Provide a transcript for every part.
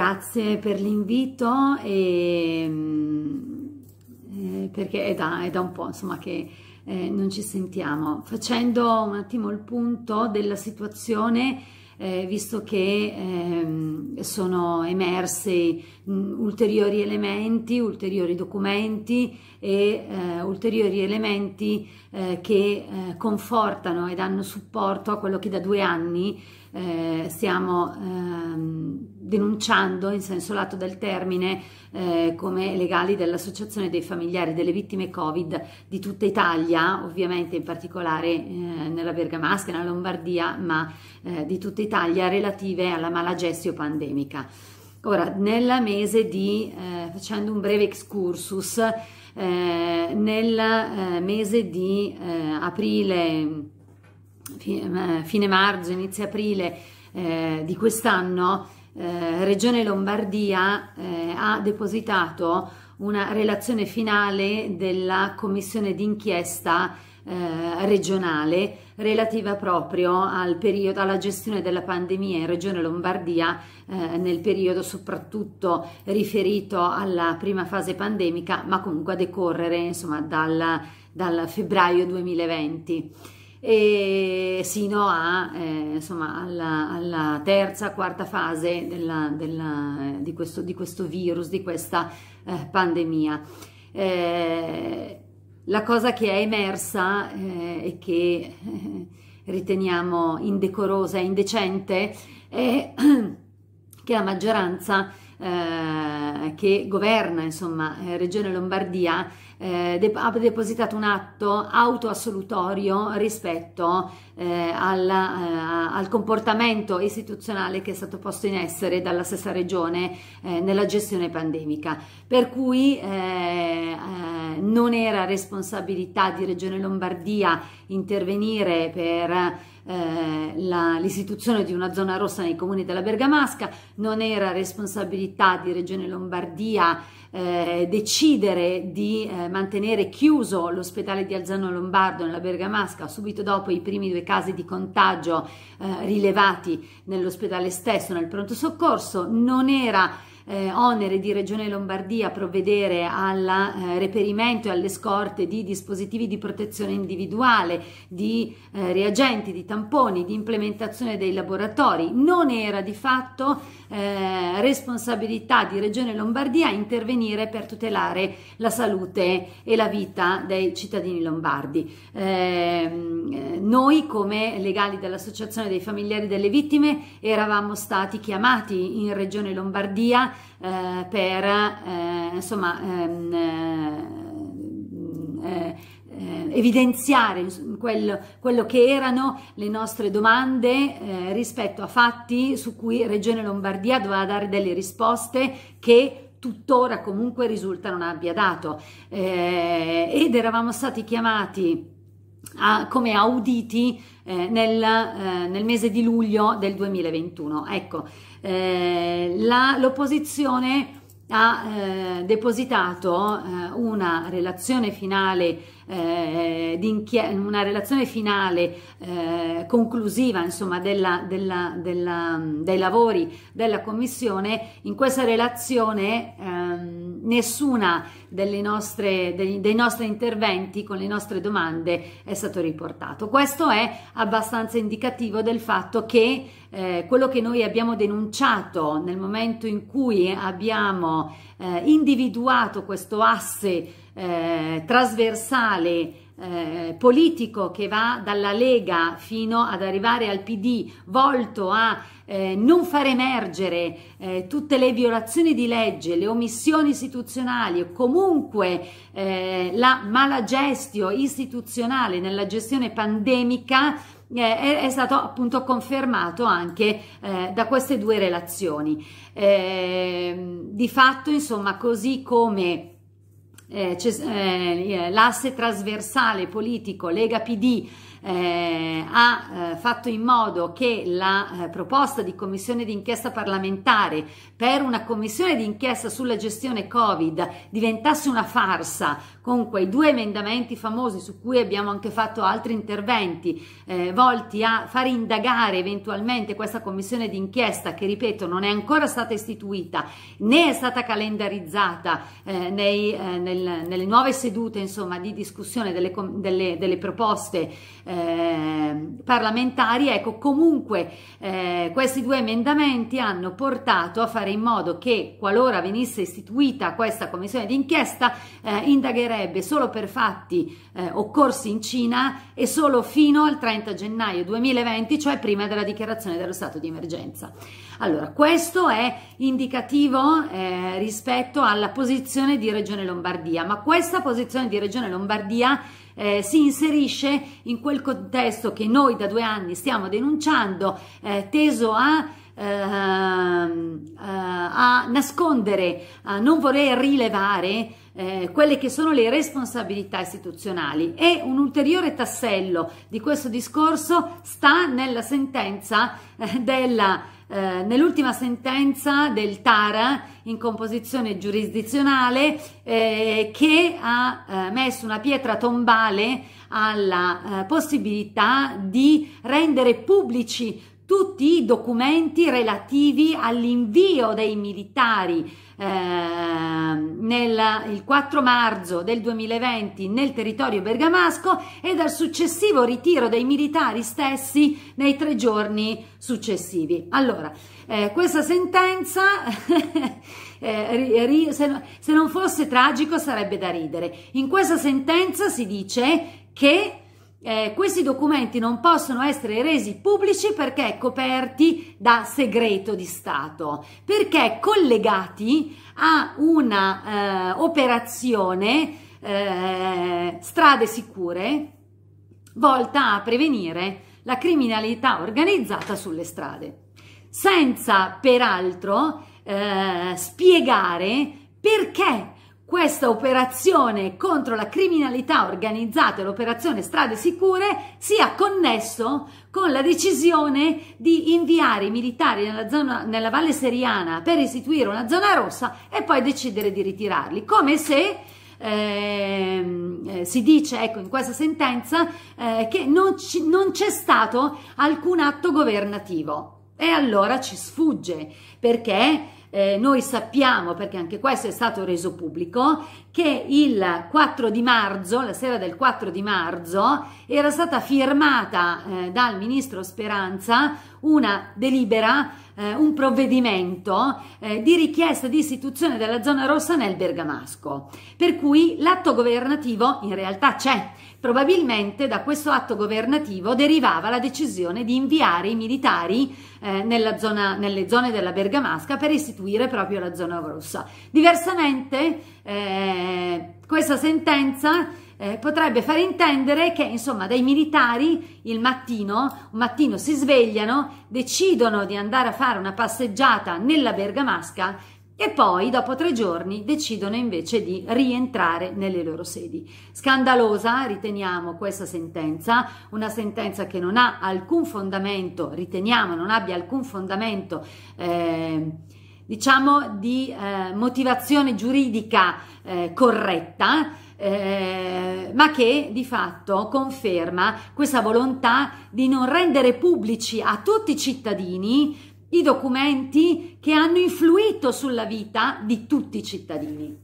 Grazie per l'invito mm, eh, perché è da, è da, un po' insomma che eh, non ci sentiamo. Facendo un attimo il punto della situazione, eh, visto che ehm, sono emersi mh, mm, ulteriori elementi, ulteriori documenti e eh, ulteriori elementi eh, che eh, confortano e danno supporto a quello che da due anni eh, stiamo ehm, denunciando in senso lato del termine eh, come legali dell'Associazione dei familiari delle vittime Covid di tutta Italia, ovviamente in particolare eh, nella Bergamasca, nella Lombardia, ma eh, di tutta Italia relative alla malagestio pandemica. Ora, nel mese di, eh, facendo un breve excursus, nel mese di aprile eh, fine marzo, inizio aprile eh, di quest'anno, eh, Regione Lombardia eh, ha depositato una relazione finale della commissione d'inchiesta eh, regionale relativa proprio al periodo, alla gestione della pandemia in Regione Lombardia eh, nel periodo soprattutto riferito alla prima fase pandemica, ma comunque a decorrere insomma dal, dal febbraio 2020 e sino a, eh, insomma, alla, alla, terza, quarta fase della, della, eh, di, questo, di, questo, virus, di questa eh, pandemia. Eh, la cosa che è emersa eh, e che eh, riteniamo indecorosa e indecente è che la maggioranza che governa, insomma, Regione Lombardia eh, de- ha depositato un atto autoassolutorio rispetto eh, alla, eh, al comportamento istituzionale che è stato posto in essere dalla stessa regione eh, nella gestione pandemica. Per cui eh, non era responsabilità di Regione Lombardia intervenire per la, l'istituzione di una zona rossa nei comuni della Bergamasca, non era responsabilità di Regione Lombardia eh, decidere di eh, mantenere chiuso l'ospedale di Alzano Lombardo nella Bergamasca subito dopo i primi due casi di contagio eh, rilevati nell'ospedale stesso, nel pronto soccorso, non era eh, onere di Regione Lombardia provvedere al eh, reperimento e alle scorte di dispositivi di protezione individuale, di eh, reagenti, di tamponi, di implementazione dei laboratori. Non era di fatto eh, responsabilità di Regione Lombardia intervenire per tutelare la salute e la vita dei cittadini lombardi. Ehm, eh, noi come legali dell'Associazione dei familiari delle vittime eravamo stati chiamati in Regione Lombardia eh, per eh, insomma, ehm, eh, eh evidenziare quello, quello, che erano le nostre domande eh, rispetto a fatti su cui Regione Lombardia doveva dare delle risposte che tuttora comunque risulta non abbia dato eh, ed eravamo stati chiamati a, come auditi eh, nel, eh, nel, mese di luglio del 2021. Ecco, eh, la, l'opposizione ha eh, depositato eh, una relazione finale eh, una relazione finale eh, conclusiva insomma, della, della, della, dei lavori della commissione, in questa relazione ehm, nessuna delle nostre, dei, dei nostri interventi con le nostre domande è stato riportato. Questo è abbastanza indicativo del fatto che eh, quello che noi abbiamo denunciato nel momento in cui abbiamo eh, individuato questo asse eh, trasversale eh, politico che va dalla Lega fino ad arrivare al PD, volto a eh, non far emergere eh, tutte le violazioni di legge, le omissioni istituzionali o comunque eh, la malagestio istituzionale nella gestione pandemica eh, è, è, stato appunto confermato anche eh, da queste due relazioni. Eh, di fatto, insomma, così come eh, eh, l'asse trasversale politico Lega PD eh, ha eh, fatto in modo che la eh, proposta di commissione d'inchiesta parlamentare per una commissione d'inchiesta sulla gestione Covid diventasse una farsa con quei due emendamenti famosi su cui abbiamo anche fatto altri interventi eh, volti a far indagare eventualmente questa commissione d'inchiesta che ripeto non è ancora stata istituita né è stata calendarizzata eh, nei, eh, nel, nelle nuove sedute insomma di discussione delle, delle, delle proposte eh, parlamentari, ecco comunque eh, questi due emendamenti hanno portato a fare in modo che qualora venisse istituita questa commissione d'inchiesta eh, indagherebbe solo per fatti eh, occorsi in Cina e solo fino al 30 gennaio 2020, cioè prima della dichiarazione dello stato di emergenza. Allora, questo è indicativo eh, rispetto alla posizione di Regione Lombardia, ma questa posizione di Regione Lombardia eh, si inserisce in quel contesto che noi da due anni stiamo denunciando, eh, teso a Uh, uh, a nascondere, a non voler rilevare eh, quelle che sono le responsabilità istituzionali e un ulteriore tassello di questo discorso sta nella sentenza eh, della eh, nell'ultima sentenza del Tara in composizione giurisdizionale eh, che ha eh, messo una pietra tombale alla eh, possibilità di rendere pubblici tutti i documenti relativi all'invio dei militari eh, nel, il 4 marzo del 2020 nel territorio bergamasco e dal successivo ritiro dei militari stessi nei tre giorni successivi. Allora, eh, questa sentenza, eh, ri, se, se non fosse tragico, sarebbe da ridere. In questa sentenza si dice che eh, questi documenti non possono essere resi pubblici perché coperti da segreto di Stato, perché collegati a un'operazione eh, eh, strade sicure volta a prevenire la criminalità organizzata sulle strade, senza peraltro eh, spiegare perché questa operazione contro la criminalità organizzata e l'operazione Strade Sicure sia connesso con la decisione di inviare i militari nella, zona, nella Valle Seriana per istituire una zona rossa e poi decidere di ritirarli, come se ehm, eh, si dice ecco, in questa sentenza eh, che non, non c'è stato alcun atto governativo. E allora ci sfugge perché eh, noi sappiamo, perché anche questo è stato reso pubblico, che il 4 di marzo, la sera del 4 di marzo, era stata firmata eh, dal ministro Speranza una delibera, eh, un provvedimento eh, di richiesta di istituzione della zona rossa nel Bergamasco. Per cui l'atto governativo in realtà c'è. Probabilmente da questo atto governativo derivava la decisione di inviare i militari eh, zona, nelle zone della Bergamasca per istituire proprio la zona rossa. Diversamente eh, eh, questa sentenza eh, potrebbe far intendere che insomma dai militari il mattino, un mattino si svegliano, decidono di andare a fare una passeggiata nella Bergamasca e poi dopo tre giorni decidono invece di rientrare nelle loro sedi. Scandalosa riteniamo questa sentenza, una sentenza che non ha alcun fondamento, riteniamo non abbia alcun fondamento. Eh, diciamo di eh, motivazione giuridica eh, corretta, eh, ma che di fatto conferma questa volontà di non rendere pubblici a tutti i cittadini i documenti che hanno influito sulla vita di tutti i cittadini.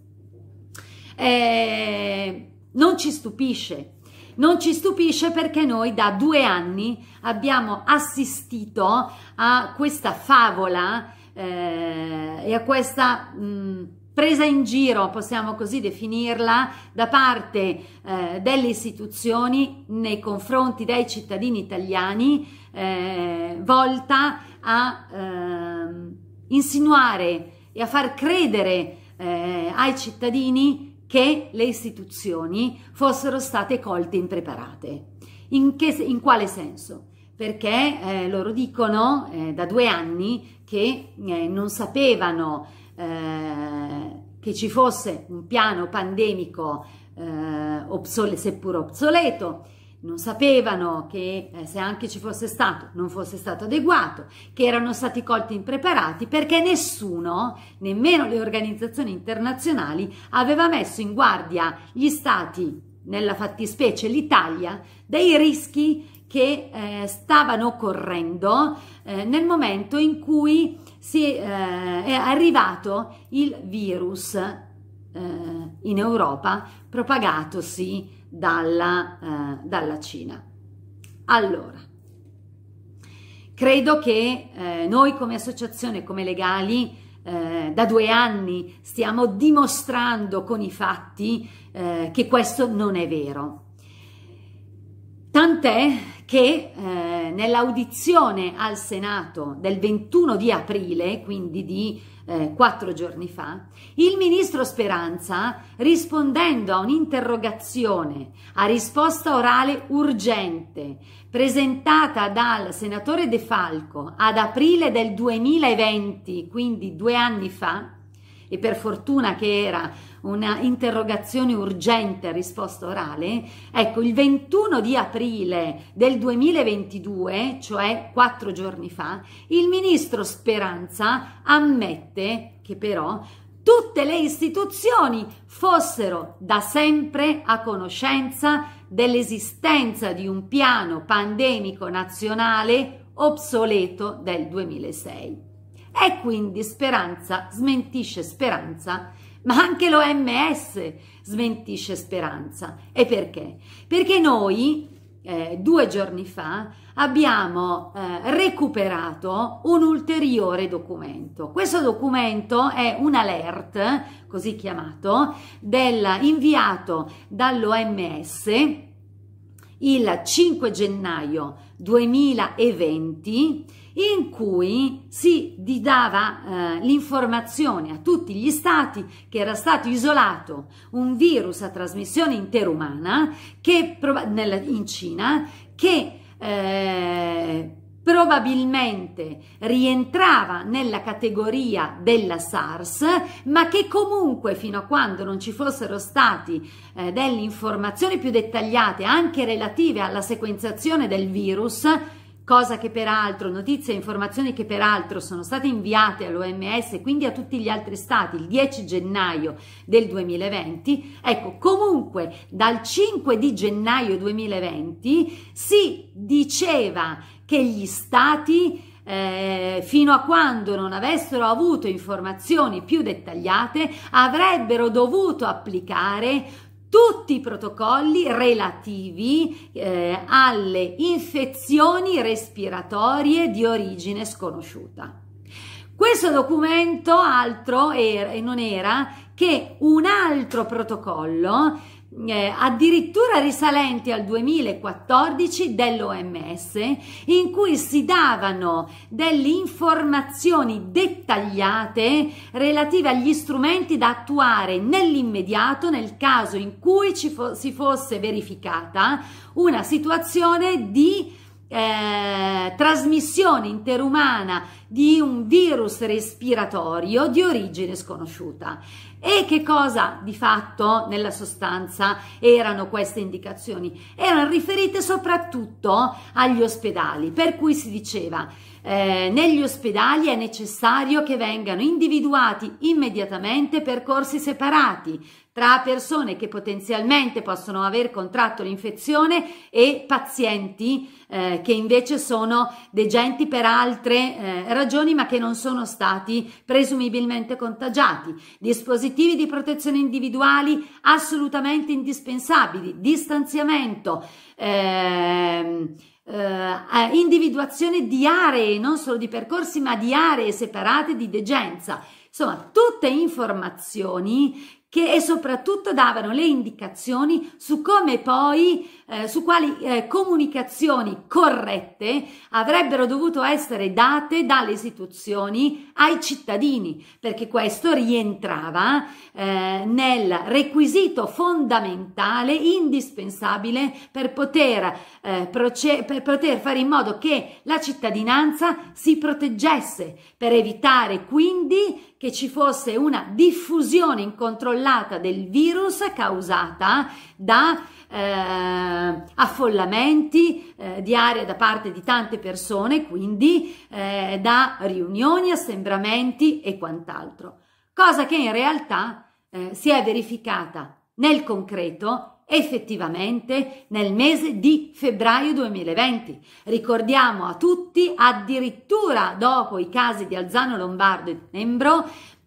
Eh, non ci stupisce. Non ci stupisce perché noi da due anni abbiamo assistito a questa favola eh, e a questa mh, mm, presa in giro, possiamo così definirla, da parte eh, delle istituzioni nei confronti dei cittadini italiani, eh, volta a ehm, insinuare e a far credere eh, ai cittadini che le istituzioni fossero state colte impreparate. In, che, in quale senso? Perché eh, loro dicono eh, da due anni che eh, non sapevano eh, che ci fosse un piano pandemico eh, obsole, seppur obsoleto, non sapevano che eh, se anche ci fosse stato non fosse stato adeguato, che erano stati colti impreparati perché nessuno, nemmeno le organizzazioni internazionali, aveva messo in guardia gli stati nella fattispecie l'Italia, dei rischi che eh, stavano correndo eh, nel momento in cui si, eh, è arrivato il virus eh, in Europa propagatosi dalla, eh, dalla Cina. Allora, credo che eh, noi come associazione, come legali, eh, da due anni stiamo dimostrando con i fatti eh, che questo non è vero. Tant'è che eh, nell'audizione al Senato del 21 di aprile, quindi di eh, quattro giorni fa, il ministro Speranza, rispondendo a un'interrogazione a risposta orale urgente presentata dal senatore De Falco ad aprile del 2020, quindi due anni fa, e per fortuna che era una interrogazione urgente a risposta orale, ecco il 21 di aprile del 2022, cioè quattro giorni fa, il ministro Speranza ammette che però tutte le istituzioni fossero da sempre a conoscenza dell'esistenza di un piano pandemico nazionale obsoleto del 2006. E quindi speranza smentisce speranza, ma anche l'OMS smentisce speranza. E perché? Perché noi eh, due giorni fa abbiamo eh, recuperato un ulteriore documento. Questo documento è un alert, così chiamato, inviato dall'OMS il 5 gennaio 2020 in cui si dava eh, l'informazione a tutti gli stati che era stato isolato un virus a trasmissione interumana che, nella, in Cina che eh, probabilmente rientrava nella categoria della SARS, ma che comunque fino a quando non ci fossero stati eh, delle informazioni più dettagliate anche relative alla sequenzazione del virus, cosa che peraltro, notizie e informazioni che peraltro sono state inviate all'OMS e quindi a tutti gli altri stati il 10 gennaio del 2020, ecco comunque dal 5 di gennaio 2020 si diceva che gli stati eh, fino a quando non avessero avuto informazioni più dettagliate avrebbero dovuto applicare tutti i protocolli relativi eh, alle infezioni respiratorie di origine sconosciuta. Questo documento altro era, non era che un altro protocollo eh, addirittura risalenti al 2014 dell'OMS in cui si davano delle informazioni dettagliate relative agli strumenti da attuare nell'immediato nel caso in cui fo si fosse verificata una situazione di eh, trasmissione interumana di un virus respiratorio di origine sconosciuta. E che cosa di fatto nella sostanza erano queste indicazioni? Erano riferite soprattutto agli ospedali, per cui si diceva eh, negli ospedali è necessario che vengano individuati immediatamente percorsi separati tra persone che potenzialmente possono aver contratto l'infezione e pazienti eh, che invece sono degenti per altre eh, ragioni ma che non sono stati presumibilmente contagiati. Dispositivi di protezione individuali assolutamente indispensabili, distanziamento. Ehm, eh, individuazione di aree, non solo di percorsi, ma di aree separate di degenza. Insomma, tutte informazioni che e soprattutto davano le indicazioni su come poi eh, su quali eh, comunicazioni corrette avrebbero dovuto essere date dalle istituzioni ai cittadini, perché questo rientrava eh, nel requisito fondamentale, indispensabile per poter, eh, proce- per poter fare in modo che la cittadinanza si proteggesse, per evitare quindi che ci fosse una diffusione incontrollata del virus causata da eh, affollamenti eh, di area da parte di tante persone, quindi eh, da riunioni, assembramenti e quant'altro. Cosa che in realtà eh, si è verificata nel concreto effettivamente nel mese di febbraio 2020. Ricordiamo a tutti, addirittura dopo i casi di Alzano Lombardo e Nembro,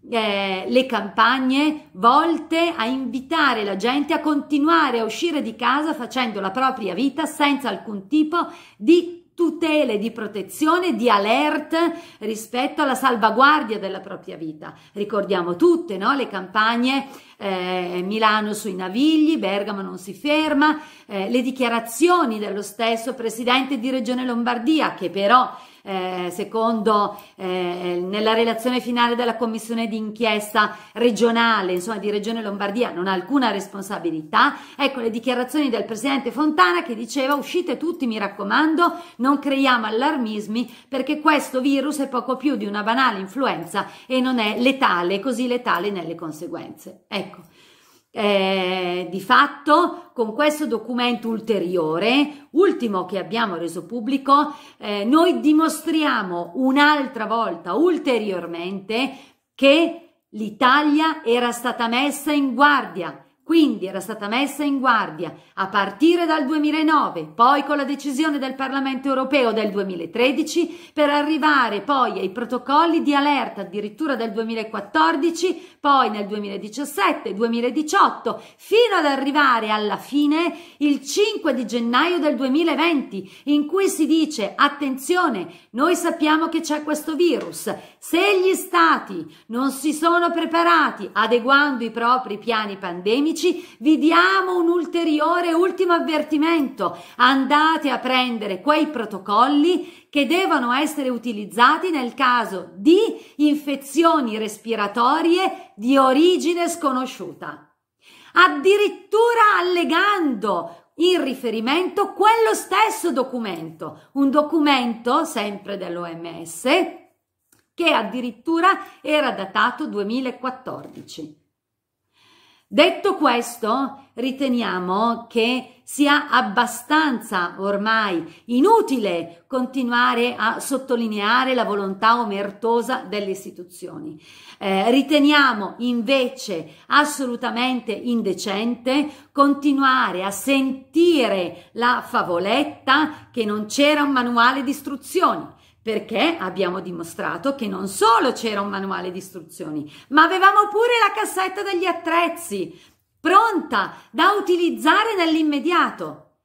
eh, le campagne volte a invitare la gente a continuare a uscire di casa facendo la propria vita senza alcun tipo di tutele, di protezione, di alert rispetto alla salvaguardia della propria vita. Ricordiamo tutte no? le campagne eh, Milano sui navigli, Bergamo non si ferma, eh, le dichiarazioni dello stesso presidente di Regione Lombardia che però eh, secondo eh, nella relazione finale della commissione d'inchiesta regionale, insomma di Regione Lombardia, non ha alcuna responsabilità. Ecco le dichiarazioni del presidente Fontana che diceva uscite tutti, mi raccomando, non creiamo allarmismi perché questo virus è poco più di una banale influenza e non è letale, così letale nelle conseguenze. Ecco eh, di fatto con questo documento ulteriore, ultimo che abbiamo reso pubblico, eh, noi dimostriamo un'altra volta ulteriormente che l'Italia era stata messa in guardia quindi era stata messa in guardia a partire dal 2009, poi con la decisione del Parlamento europeo del 2013, per arrivare poi ai protocolli di allerta addirittura del 2014, poi nel 2017, 2018, fino ad arrivare alla fine il 5 di gennaio del 2020, in cui si dice attenzione, noi sappiamo che c'è questo virus, se gli stati non si sono preparati adeguando i propri piani pandemici, amici, vi diamo un ulteriore ultimo avvertimento. Andate a prendere quei protocolli che devono essere utilizzati nel caso di infezioni respiratorie di origine sconosciuta. Addirittura allegando in riferimento quello stesso documento, un documento sempre dell'OMS che addirittura era datato 2014. Detto questo, riteniamo che sia abbastanza ormai inutile continuare a sottolineare la volontà omertosa delle istituzioni. Eh, riteniamo invece assolutamente indecente continuare a sentire la favoletta che non c'era un manuale di istruzioni perché abbiamo dimostrato che non solo c'era un manuale di istruzioni, ma avevamo pure la cassetta degli attrezzi pronta da utilizzare nell'immediato.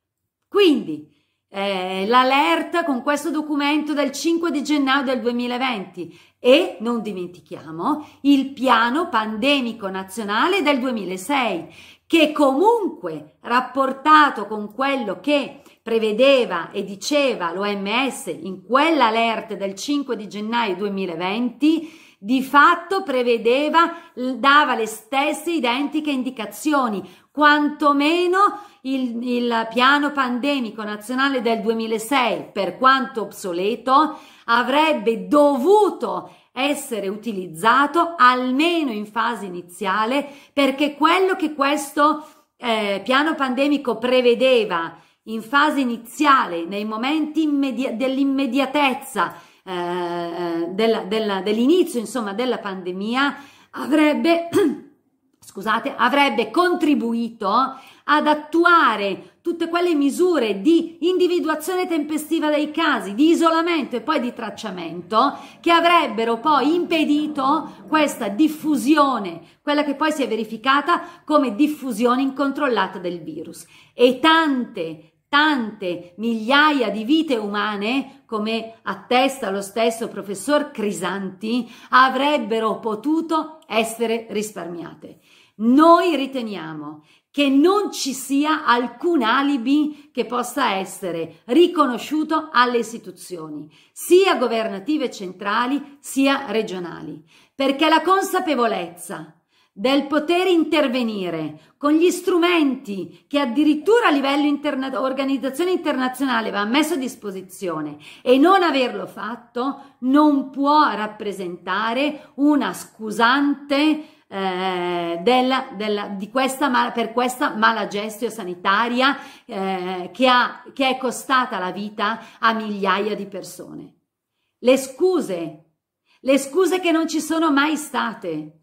Quindi eh, l'alert con questo documento del 5 di gennaio del 2020 e non dimentichiamo il piano pandemico nazionale del 2006 che comunque rapportato con quello che prevedeva e diceva l'OMS in quell'alert del 5 di gennaio 2020, di fatto prevedeva, dava le stesse identiche indicazioni, quantomeno il, il piano pandemico nazionale del 2006, per quanto obsoleto, avrebbe dovuto essere utilizzato almeno in fase iniziale perché quello che questo eh, piano pandemico prevedeva in fase iniziale, nei momenti immedi- dell'immediatezza eh, eh della, della, dell'inizio insomma, della pandemia, avrebbe, scusate, avrebbe contribuito ad attuare tutte quelle misure di individuazione tempestiva dei casi, di isolamento e poi di tracciamento che avrebbero poi impedito questa diffusione, quella che poi si è verificata come diffusione incontrollata del virus. E tante tante migliaia di vite umane, come attesta lo stesso professor Crisanti, avrebbero potuto essere risparmiate. Noi riteniamo che non ci sia alcun alibi che possa essere riconosciuto alle istituzioni, sia governative centrali sia regionali, perché la consapevolezza del poter intervenire con gli strumenti che addirittura a livello interna- organizzazione internazionale va messo a disposizione e non averlo fatto non può rappresentare una scusante eh, della, della, di questa mala, per questa mala gestio sanitaria eh, che, ha, che è costata la vita a migliaia di persone. Le scuse, le scuse che non ci sono mai state,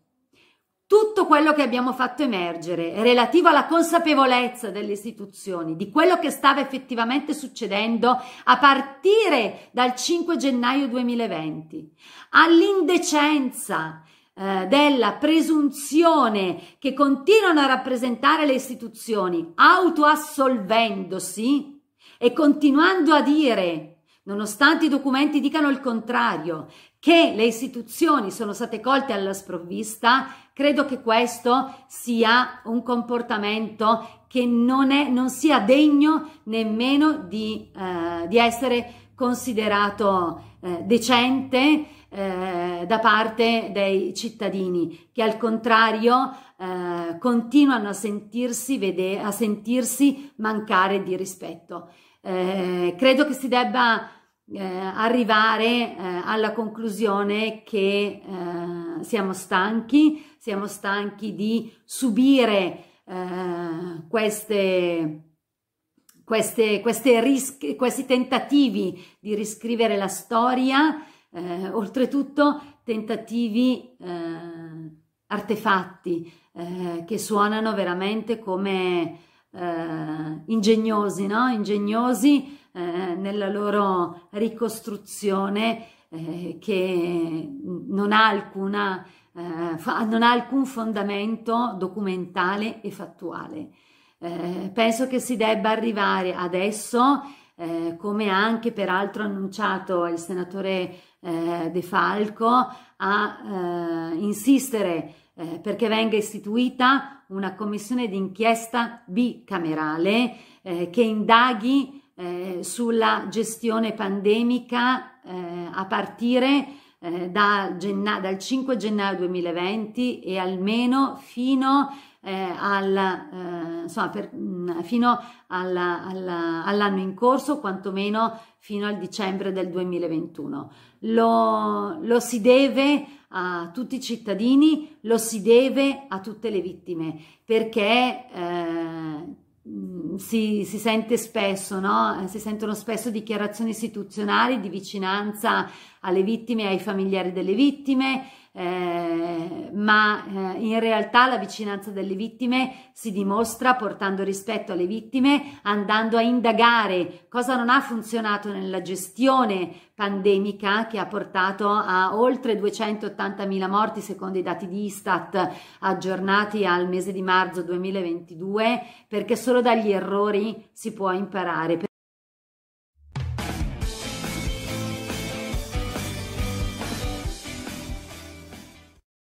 tutto quello che abbiamo fatto emergere relativo alla consapevolezza delle istituzioni di quello che stava effettivamente succedendo a partire dal 5 gennaio 2020, all'indecenza eh, della presunzione che continuano a rappresentare le istituzioni autoassolvendosi e continuando a dire nonostante i documenti dicano il contrario, che le istituzioni sono state colte alla sprovvista, Credo che questo sia un comportamento che non, è, non sia degno nemmeno di, eh, di essere considerato eh, decente eh, da parte dei cittadini che al contrario eh, continuano a sentirsi, vede, a sentirsi mancare di rispetto. Eh, credo che si debba eh, arrivare eh, alla conclusione che eh, siamo stanchi, siamo stanchi di subire eh, queste, queste, queste ris- questi tentativi di riscrivere la storia, eh, oltretutto tentativi eh, artefatti che suonano veramente come eh, ingegnosi, no? ingegnosi eh, nella loro ricostruzione eh, che non ha, alcuna, eh, non ha, alcun fondamento documentale e fattuale. Eh, penso che si debba arrivare adesso, eh, come anche peraltro annunciato il senatore De Falco, a insistere perché venga istituita una commissione d'inchiesta bicamerale eh, che indaghi eh, sulla gestione pandemica eh, a partire eh, da genna- dal 5 gennaio 2020 e almeno fino eh, al, eh, insomma, per, mh, mm, fino alla, alla, all'anno in corso, quantomeno fino al dicembre del 2021. Lo, lo si deve a tutti i cittadini, lo si deve a tutte le vittime, perché eh, si, si, sente spesso, no? si sentono spesso dichiarazioni istituzionali di vicinanza alle vittime e ai familiari delle vittime, eh, ma eh, in realtà la vicinanza delle vittime si dimostra portando rispetto alle vittime, andando a indagare cosa non ha funzionato nella gestione pandemica che ha portato a oltre 280.000 morti secondo i dati di Istat aggiornati al mese di marzo 2022, perché solo dagli errori si può imparare.